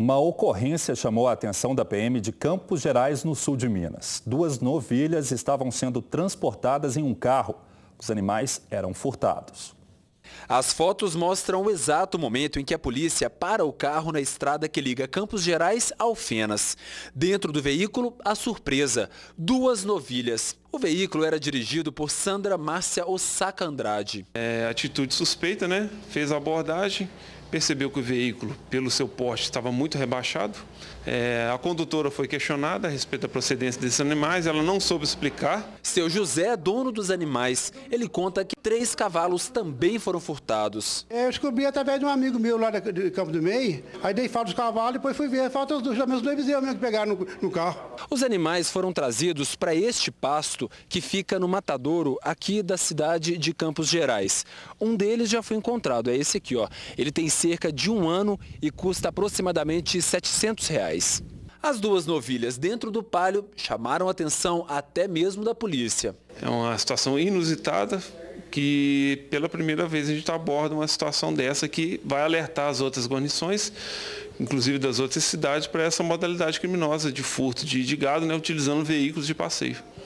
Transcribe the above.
Uma ocorrência chamou a atenção da PM de Campos Gerais, no sul de Minas. Duas novilhas estavam sendo transportadas em um carro. Os animais eram furtados. As fotos mostram o exato momento em que a polícia para o carro na estrada que liga Campos Gerais ao Fenas. Dentro do veículo, a surpresa, duas novilhas. O veículo era dirigido por Sandra Márcia Osaka Andrade. É, atitude suspeita, né? Fez a abordagem, percebeu que o veículo, pelo seu porte, estava muito rebaixado. É, a condutora foi questionada a respeito da procedência desses animais, ela não soube explicar. Seu José é dono dos animais. Ele conta que três cavalos também foram furtados. É, eu descobri através de um amigo meu lá de Campo do Meio, aí dei falta dos cavalos e depois fui ver, falta os dois, meus dois bezerros que pegaram no, no carro. Os animais foram trazidos para este pasto que fica no matadouro aqui da cidade de Campos Gerais. Um deles já foi encontrado, é esse aqui, ó. Ele tem cerca de um ano e custa aproximadamente 700. Reais. As duas novilhas dentro do palio chamaram atenção até mesmo da polícia. É uma situação inusitada que pela primeira vez a gente aborda uma situação dessa que vai alertar as outras guarnições, inclusive das outras cidades, para essa modalidade criminosa de furto de, de gado, né, utilizando veículos de passeio.